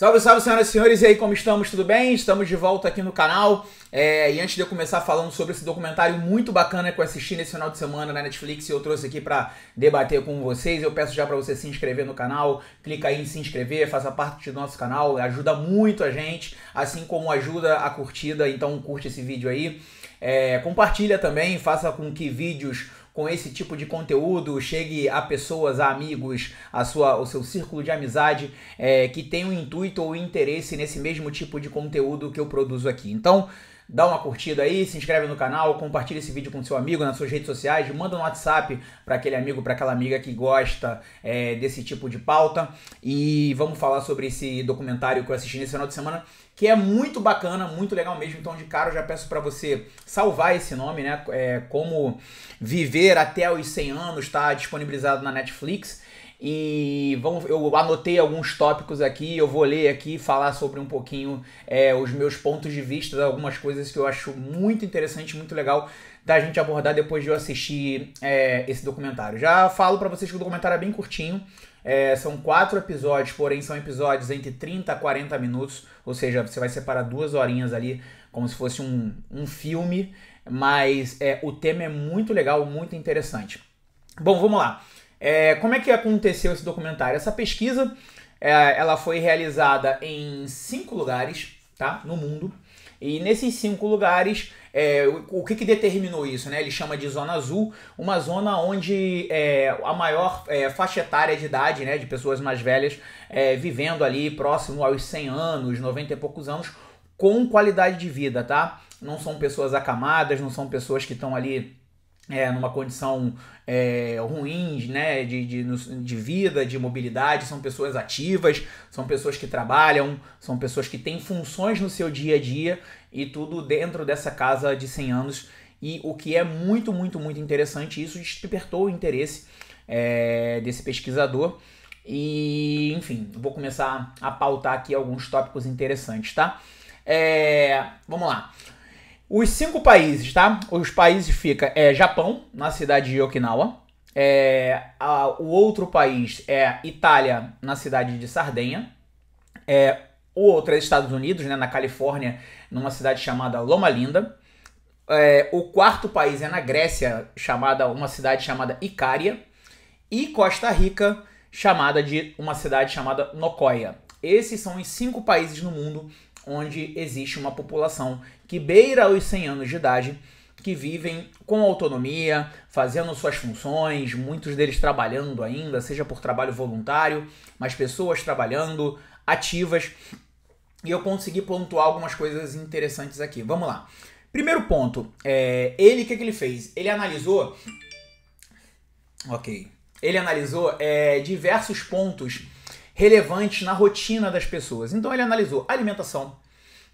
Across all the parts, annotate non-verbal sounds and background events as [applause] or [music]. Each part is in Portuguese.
Salve, salve, senhoras e senhores, e aí, como estamos? Tudo bem? Estamos de volta aqui no canal. É, e antes de eu começar falando sobre esse documentário muito bacana que eu assisti nesse final de semana na Netflix e eu trouxe aqui para debater com vocês, eu peço já para você se inscrever no canal, clica aí em se inscrever, faça parte do nosso canal, ajuda muito a gente, assim como ajuda a curtida, então curte esse vídeo aí. É, compartilha também, faça com que vídeos com esse tipo de conteúdo chegue a pessoas, a amigos, a sua, o seu círculo de amizade é, que tem um intuito ou interesse nesse mesmo tipo de conteúdo que eu produzo aqui. Então, dá uma curtida aí, se inscreve no canal, compartilha esse vídeo com seu amigo nas suas redes sociais, manda um WhatsApp para aquele amigo, para aquela amiga que gosta é, desse tipo de pauta. E vamos falar sobre esse documentário que eu assisti nesse final de semana, que é muito bacana, muito legal mesmo. Então, de cara, eu já peço para você salvar esse nome, né? É, como Viver até os 100 anos, está disponibilizado na Netflix. E vamos, eu anotei alguns tópicos aqui, eu vou ler aqui falar sobre um pouquinho é, os meus pontos de vista, algumas coisas que eu acho muito interessante, muito legal da gente abordar depois de eu assistir é, esse documentário. Já falo para vocês que o documentário é bem curtinho, é, são quatro episódios, porém são episódios entre 30 a 40 minutos, ou seja, você vai separar duas horinhas ali, como se fosse um, um filme, mas é, o tema é muito legal, muito interessante. Bom, vamos lá. É, como é que aconteceu esse documentário? Essa pesquisa é, ela foi realizada em cinco lugares tá? no mundo. E nesses cinco lugares, é, o, o que, que, determinou isso? Né? Ele chama de zona azul, uma zona onde é, a maior é, faixa etária de idade, né, de pessoas mais velhas, é, vivendo ali próximo aos 100 anos, 90 e poucos anos, com qualidade de vida, tá? Não são pessoas acamadas, não são pessoas que estão ali é, numa condição é, ruim né, de, de, de, vida, de mobilidade, são pessoas ativas, são pessoas que trabalham, são pessoas que têm funções no seu dia a dia e tudo dentro dessa casa de 100 anos. E o que é muito, muito, muito interessante, isso despertou o interesse é, desse pesquisador. E, enfim, vou começar a pautar aqui alguns tópicos interessantes, tá? É, vamos lá. Os cinco países, tá? Os países fica é Japão, na cidade de Okinawa. É, a, o outro país é Itália, na cidade de Sardenha. É, o outro é Estados Unidos, né, na Califórnia, numa cidade chamada Loma Linda. É, o quarto país é na Grécia, chamada uma cidade chamada Icária. E Costa Rica, chamada de uma cidade chamada Nocoia. Esses são os cinco países no mundo onde existe uma população que beira os 100 anos de idade, que vivem com autonomia, fazendo suas funções, muitos deles trabalhando ainda, seja por trabalho voluntário, mas pessoas trabalhando, ativas. E eu consegui pontuar algumas coisas interessantes aqui. Vamos lá. Primeiro ponto, é, ele, o que, que ele fez? Ele analisou. Ok. Ele analisou é, diversos pontos relevantes na rotina das pessoas. Então ele analisou alimentação.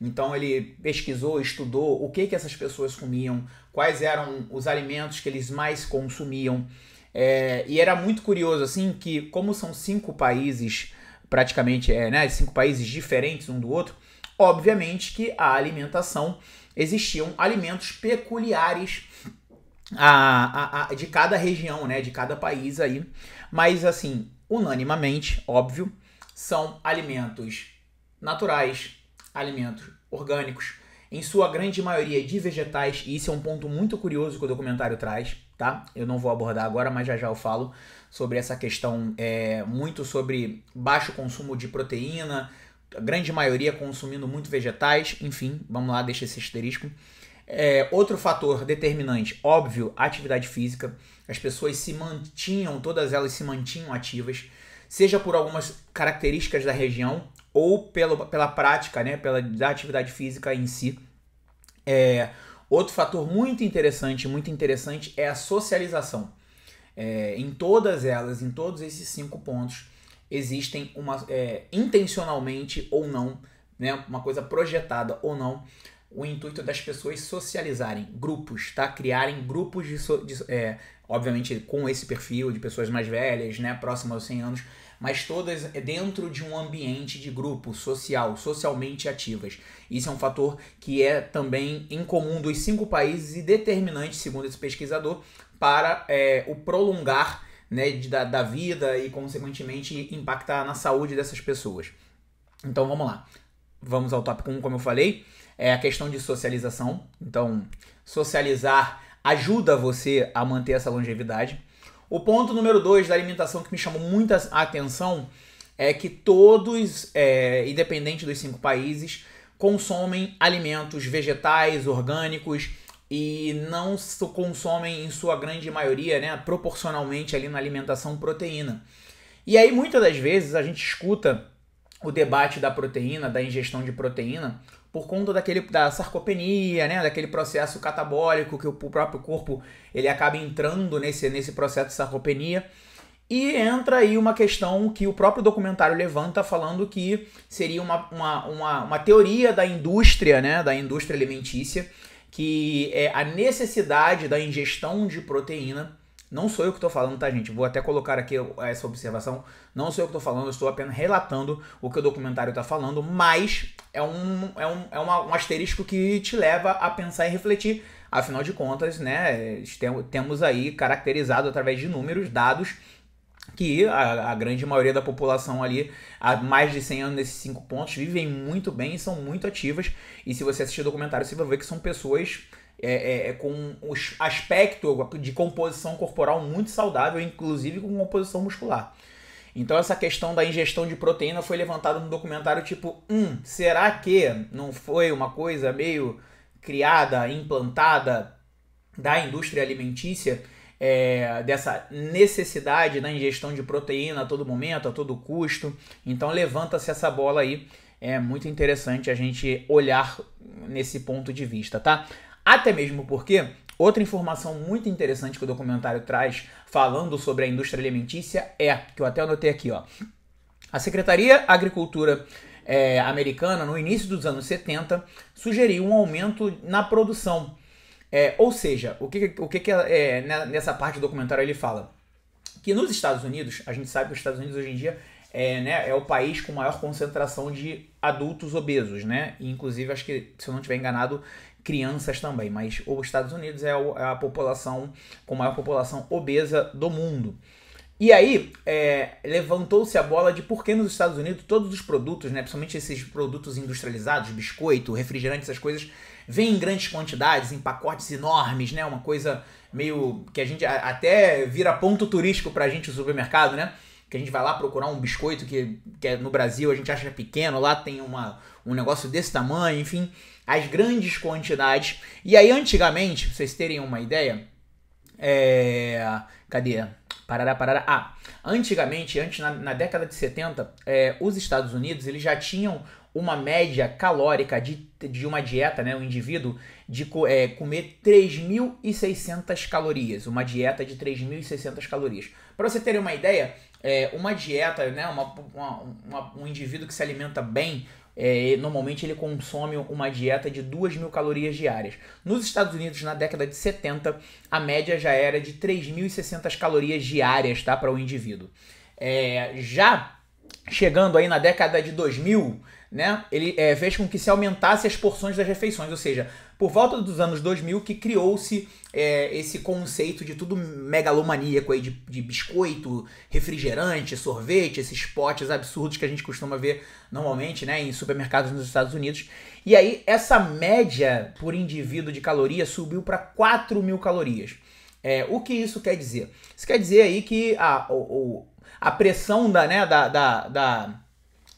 Então ele pesquisou, estudou o que, que essas pessoas comiam, quais eram os alimentos que eles mais consumiam. É, e era muito curioso assim que, como são cinco países, praticamente, é, né, cinco países diferentes um do outro, obviamente que a alimentação existiam alimentos peculiares a, a, a, de cada região, né, de cada país aí. Mas assim, unanimamente, óbvio, são alimentos naturais, alimentos orgânicos, em sua grande maioria de vegetais, e isso é um ponto muito curioso que o documentário traz, tá? Eu não vou abordar agora, mas já já eu falo sobre essa questão, é, muito sobre baixo consumo de proteína, a grande maioria consumindo muito vegetais, enfim, vamos lá, deixa esse asterisco. É, outro fator determinante, óbvio, atividade física. As pessoas se mantinham, todas elas se mantinham ativas, seja por algumas características da região ou pelo, pela prática, né, pela da atividade física em si. É, outro fator muito interessante, muito interessante é a socialização. É, em todas elas, em todos esses cinco pontos, existem uma é, intencionalmente ou não, né, uma coisa projetada ou não, o intuito das pessoas socializarem grupos, tá? Criarem grupos de, so, de é, obviamente com esse perfil de pessoas mais velhas, né, próximas aos 100 anos, mas todas dentro de um ambiente de grupo social, socialmente ativas. Isso é um fator que é também incomum dos cinco países e determinante, segundo esse pesquisador, para é, o prolongar né, da, da vida e, consequentemente, impactar na saúde dessas pessoas. Então vamos lá vamos ao tópico 1, como eu falei, é a questão de socialização. Então, socializar ajuda você a manter essa longevidade. O ponto número 2 da alimentação que me chamou muita atenção é que todos, é, independente dos cinco países, consomem alimentos vegetais, orgânicos e não consomem, em sua grande maioria, né, proporcionalmente ali na alimentação proteína. E aí muitas das vezes a gente escuta o debate da proteína, da ingestão de proteína, por conta daquele, da sarcopenia, né? daquele processo catabólico que o próprio corpo ele acaba entrando nesse, nesse processo de sarcopenia. E entra aí uma questão que o próprio documentário levanta, falando que seria uma, uma, uma, uma teoria da indústria, né? da indústria alimentícia, que é a necessidade da ingestão de proteína não sou eu que estou falando, tá, gente? Vou até colocar aqui essa observação. Não sou eu que estou falando, eu estou apenas relatando o que o documentário está falando, mas é um, é um, é uma, um asterisco que te leva a pensar e refletir. Afinal de contas, né, temos aí caracterizado através de números, dados, que a, a, grande maioria da população ali, há mais de 100 anos nesses cinco pontos, vivem muito bem e são muito ativas. E se você assistir o documentário, você vai ver que são pessoas é, é, é, com um aspecto de composição corporal muito saudável, inclusive com composição muscular. Então essa questão da ingestão de proteína foi levantada no documentário tipo, hum, será que não foi uma coisa meio criada, implantada da indústria alimentícia? É, dessa necessidade da ingestão de proteína a todo momento, a todo custo. Então levanta-se essa bola aí. É muito interessante a gente olhar nesse ponto de vista, tá? Até mesmo porque outra informação muito interessante que o documentário traz falando sobre a indústria alimentícia é, que eu até anotei aqui, ó. A Secretaria Agricultura é, americana, no início dos anos 70, sugeriu um aumento na produção. É, ou seja, o que, o que, que é, né, nessa parte do documentário ele fala? Que nos Estados Unidos, a gente sabe que os Estados Unidos hoje em dia é, né, é o país com maior concentração de adultos obesos, né? E, inclusive, acho que, se eu não estiver enganado, crianças também, mas os Estados Unidos é, é a população com maior população obesa do mundo. E aí, é, levantou-se a bola de por que nos Estados Unidos todos os produtos, né, principalmente esses produtos industrializados, biscoito, refrigerante, essas coisas, vêm em grandes quantidades, em pacotes enormes, né? Uma coisa meio que a gente até vira ponto turístico para a gente o supermercado, né? Que a gente vai lá procurar um biscoito que, que é no Brasil a gente acha pequeno, lá tem uma, um negócio desse tamanho, enfim, as grandes quantidades. E aí, antigamente, pra vocês terem uma ideia, é. Cadê? Parará, parará. Ah, antigamente, antes na, na década de 70, é, os Estados Unidos eles já tinham uma média calórica de, de uma dieta, né, um indivíduo, de é, comer 3.600 calorias, uma dieta de 3.600 calorias. Para você ter uma ideia, é, uma dieta, né, uma, uma, uma, um indivíduo que se alimenta bem é, normalmente ele consome uma dieta de 2 mil calorias diárias. Nos Estados Unidos, na década de 70, a média já era de 3.600 calorias diárias tá, para o indivíduo. É, já chegando aí na década de 2000, né, ele é, fez com que se aumentasse as porções das refeições, ou seja, por volta dos anos 2000 que criou-se é, esse conceito de tudo megalomaníaco aí, de, de, biscoito, refrigerante, sorvete, esses potes absurdos que a gente costuma ver normalmente né, em supermercados nos Estados Unidos. E aí essa média por indivíduo de caloria subiu para 4 mil calorias. É, o que isso quer dizer? Isso quer dizer aí que a, a, a pressão da, né, da, da, da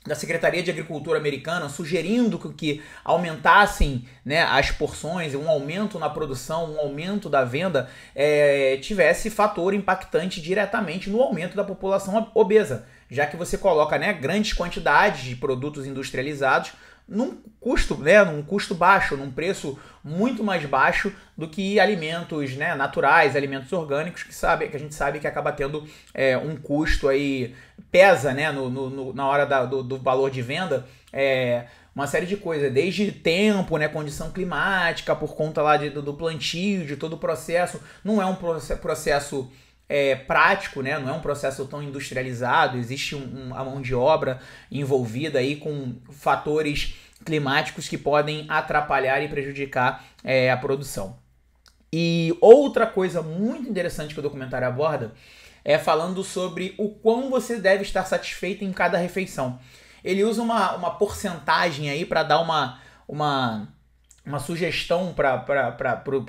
da Secretaria de Agricultura americana sugerindo que aumentassem né, as porções, um aumento na produção, um aumento da venda, é, tivesse fator impactante diretamente no aumento da população obesa, já que você coloca né, grandes quantidades de produtos industrializados num custo, né, num custo baixo, num preço muito mais baixo do que alimentos né, naturais, alimentos orgânicos, que, sabe, que a gente sabe que acaba tendo é, um custo aí, pesa né, no, no na hora da, do, do, valor de venda, é, uma série de coisas, desde tempo, né, condição climática, por conta lá de, do plantio, de todo o processo, não é um processo é, prático, né? Não é um processo tão industrializado, existe um, um, a mão de obra envolvida aí com fatores climáticos que podem atrapalhar e prejudicar é, a produção. E outra coisa muito interessante que o documentário aborda é falando sobre o quão você deve estar satisfeito em cada refeição. Ele usa uma, uma porcentagem aí para dar uma, uma, uma sugestão para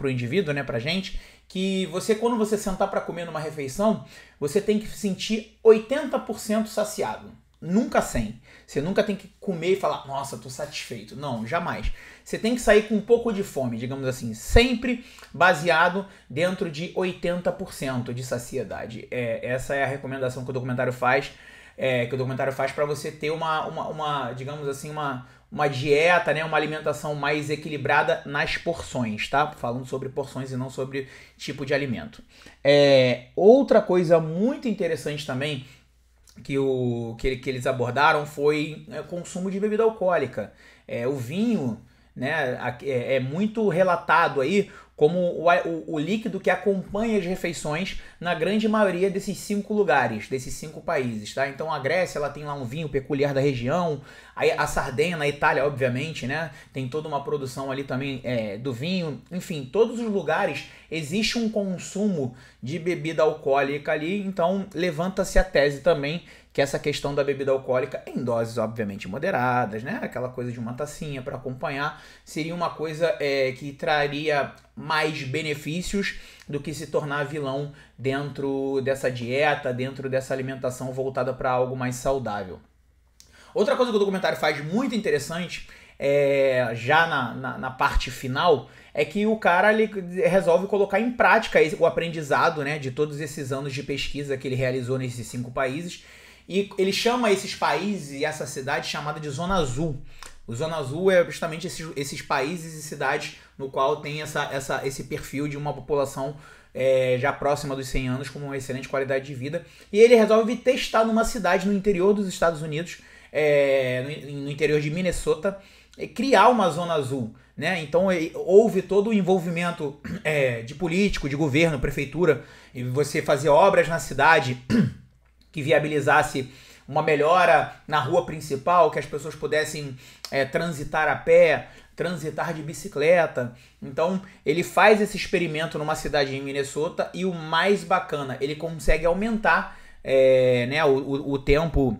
o indivíduo, né, para gente, que você, quando você sentar para comer numa refeição, você tem que sentir 80% saciado. Nunca sem. Você nunca tem que comer e falar, nossa, tô satisfeito. Não, jamais. Você tem que sair com um pouco de fome, digamos assim, sempre baseado dentro de 80% de saciedade. É, essa é a recomendação que o documentário faz, é, que o documentário faz para você ter uma, uma, uma, digamos assim, uma, uma dieta, né, uma alimentação mais equilibrada nas porções, tá? Falando sobre porções e não sobre tipo de alimento. É, outra coisa muito interessante também que, o, que, que eles abordaram foi é, consumo de bebida alcoólica. É, o vinho né, é, é muito relatado aí como o, o, o, líquido que acompanha as refeições na grande maioria desses cinco lugares, desses cinco países, tá? Então a Grécia ela tem lá um vinho peculiar da região, a, a Sardenha na Itália, obviamente, né? Tem toda uma produção ali também é, do vinho, enfim, todos os lugares existe um consumo de bebida alcoólica ali, então levanta-se a tese também que essa questão da bebida alcoólica em doses obviamente moderadas, né? Aquela coisa de uma tacinha para acompanhar seria uma coisa é, que traria mais benefícios do que se tornar vilão dentro dessa dieta, dentro dessa alimentação voltada para algo mais saudável. Outra coisa que o documentário faz muito interessante, é, já na, na, na, parte final, é que o cara ele resolve colocar em prática esse, o aprendizado né, de todos esses anos de pesquisa que ele realizou nesses cinco países. E ele chama esses países e essa cidade chamada de Zona Azul. O Zona Azul é justamente esses, esses países e cidades no qual tem essa, essa, esse perfil de uma população é, já próxima dos 100 anos com uma excelente qualidade de vida. E ele resolve testar numa cidade no interior dos Estados Unidos, é, no, no, interior de Minnesota, é, criar uma zona azul. Né? Então é, houve todo o envolvimento é, de político, de governo, prefeitura, e você fazer obras na cidade [clears throat] que viabilizasse uma melhora na rua principal, que as pessoas pudessem é, transitar a pé, transitar de bicicleta. Então, ele faz esse experimento numa cidade em Minnesota e o mais bacana, ele consegue aumentar é, né, o, o tempo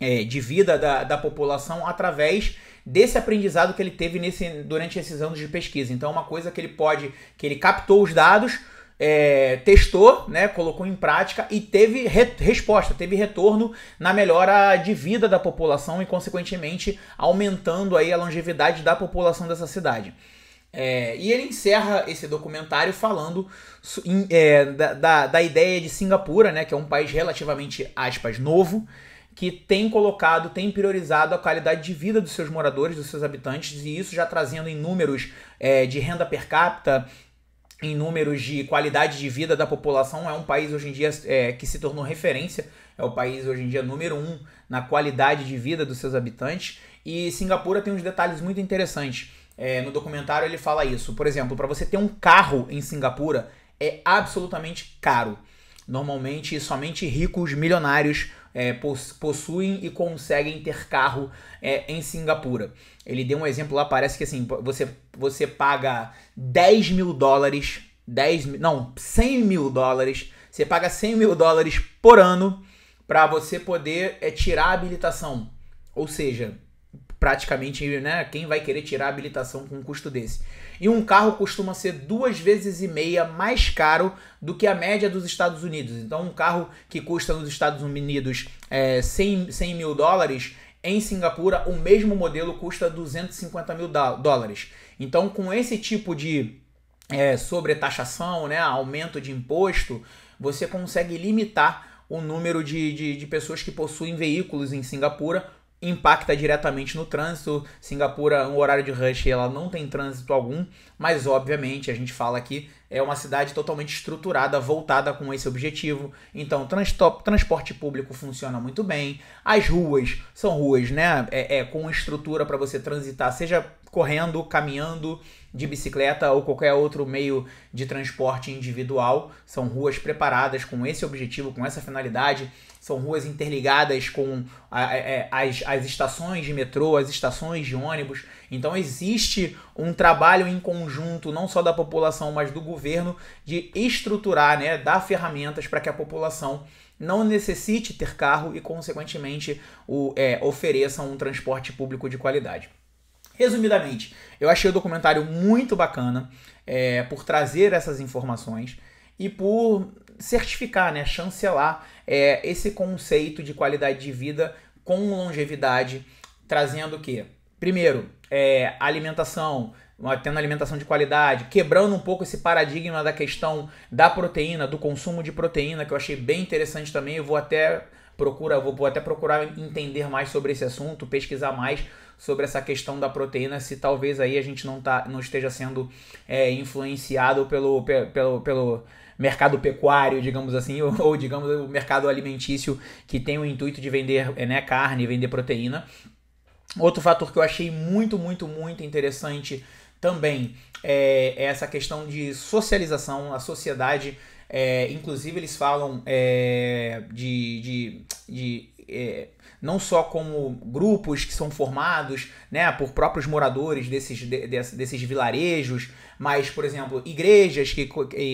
é, de vida da, da população através desse aprendizado que ele teve nesse, durante esses anos de pesquisa. Então, é uma coisa que ele pode, que ele captou os dados é, testou, né, colocou em prática e teve re resposta, teve retorno na melhora de vida da população e, consequentemente, aumentando aí a longevidade da população dessa cidade. É, e ele encerra esse documentário falando em, é, da, da, da, ideia de Singapura, né, que é um país relativamente, aspas, novo, que tem colocado, tem priorizado a qualidade de vida dos seus moradores, dos seus habitantes, e isso já trazendo em números é, de renda per capita, em números de qualidade de vida da população, é um país hoje em dia é, que se tornou referência, é o país hoje em dia número um na qualidade de vida dos seus habitantes. E Singapura tem uns detalhes muito interessantes. É, no documentário ele fala isso. Por exemplo, para você ter um carro em Singapura é absolutamente caro. Normalmente, somente ricos milionários é, possuem e conseguem ter carro é, em Singapura. Ele deu um exemplo lá, parece que assim, você, você paga 10 mil dólares, 10, não, 100 mil dólares, você paga 100 mil dólares por ano para você poder é, tirar a habilitação. Ou seja, praticamente, né, quem vai querer tirar a habilitação com um custo desse? e um carro costuma ser duas vezes e meia mais caro do que a média dos Estados Unidos. Então, um carro que custa nos Estados Unidos é, 100, 100 mil dólares, em Singapura, o mesmo modelo custa 250 mil dólares. Então, com esse tipo de é, sobretaxação, né, aumento de imposto, você consegue limitar o número de, de, de pessoas que possuem veículos em Singapura impacta diretamente no trânsito. Singapura, um horário de rush, ela não tem trânsito algum, mas obviamente a gente fala que é uma cidade totalmente estruturada, voltada com esse objetivo. Então, transporte público funciona muito bem. As ruas são ruas, né? É, é com estrutura para você transitar, seja correndo, caminhando, de bicicleta ou qualquer outro meio de transporte individual. São ruas preparadas com esse objetivo, com essa finalidade. São ruas interligadas com a, a, é, as, as estações de metrô, as estações de ônibus. Então existe um trabalho em conjunto, não só da população, mas do governo, de estruturar, né, dar ferramentas para que a população não necessite ter carro e, consequentemente, o, é, ofereça um transporte público de qualidade. Resumidamente, eu achei o documentário muito bacana é, por trazer essas informações e por certificar, né, chancelar é, esse conceito de qualidade de vida com longevidade, trazendo o quê? Primeiro, é, alimentação, tendo alimentação de qualidade, quebrando um pouco esse paradigma da questão da proteína, do consumo de proteína, que eu achei bem interessante também. Eu vou até procura, vou, vou até procurar entender mais sobre esse assunto, pesquisar mais sobre essa questão da proteína, se talvez aí a gente não, tá, não esteja sendo é, influenciado pelo, pelo, pelo mercado pecuário, digamos assim, [laughs] ou, ou, digamos o mercado alimentício que tem o intuito de vender é, né, carne, vender proteína. Outro fator que eu achei muito, muito, muito interessante também é, é essa questão de socialização, a sociedade. É, inclusive, eles falam é, de, de, de é, não só como grupos que são formados né, por próprios moradores desses, de, desses vilarejos, mas, por exemplo, igrejas, que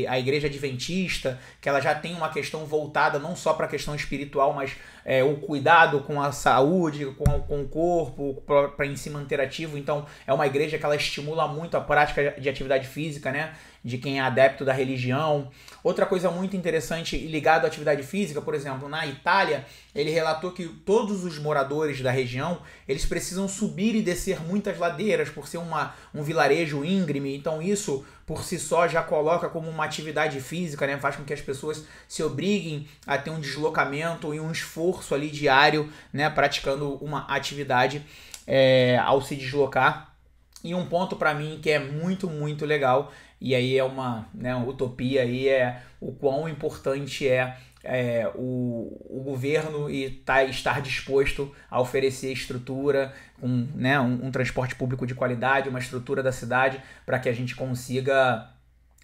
a igreja adventista, que ela já tem uma questão voltada não só para a questão espiritual, mas é, o cuidado com a saúde, com, com o corpo, para em se manter ativo. Então, é uma igreja que ela estimula muito a prática de atividade física, né? de quem é adepto da religião. Outra coisa muito interessante ligada à atividade física, por exemplo, na Itália, ele relatou que todos os moradores da região, eles precisam subir e descer muitas ladeiras por ser uma, um vilarejo íngreme, então isso por si só já coloca como uma atividade física, né? Faz com que as pessoas se obriguem a ter um deslocamento e um esforço ali diário, né? Praticando uma atividade é, ao se deslocar e um ponto para mim que é muito, muito legal, e aí é uma né, utopia aí, é o quão importante é, é o, o, governo e tá, estar disposto a oferecer estrutura, um, né, um, um transporte público de qualidade, uma estrutura da cidade para que a gente consiga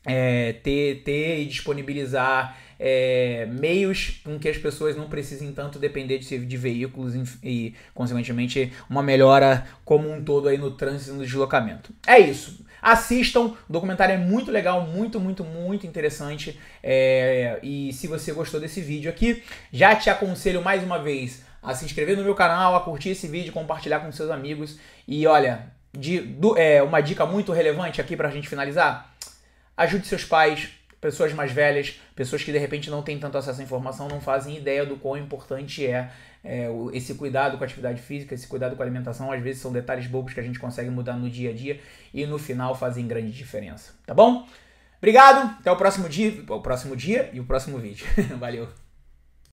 é, ter, ter e disponibilizar é, meios com que as pessoas não precisem tanto depender de, de veículos e, e, consequentemente, uma melhora como um todo aí no trânsito e no deslocamento. É isso. Assistam, o documentário é muito legal, muito, muito, muito interessante. É, e se você gostou desse vídeo aqui, já te aconselho mais uma vez a se inscrever no meu canal, a curtir esse vídeo, compartilhar com seus amigos. E olha, de, do, é, uma dica muito relevante aqui pra gente finalizar Ajude seus pais, pessoas mais velhas, pessoas que de repente não têm tanto acesso à informação, não fazem ideia do quão importante é, é, esse cuidado com a atividade física, esse cuidado com a alimentação. Às vezes são detalhes bobos que a gente consegue mudar no dia a dia e no final fazem grande diferença. Tá bom? Obrigado, até o próximo dia, o próximo dia e o próximo vídeo. [laughs] Valeu.